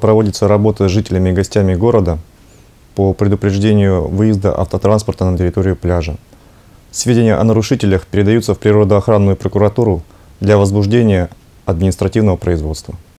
Проводится работа с жителями и гостями города по предупреждению выезда автотранспорта на территорию пляжа. Сведения о нарушителях передаются в природоохранную прокуратуру для возбуждения административного производства.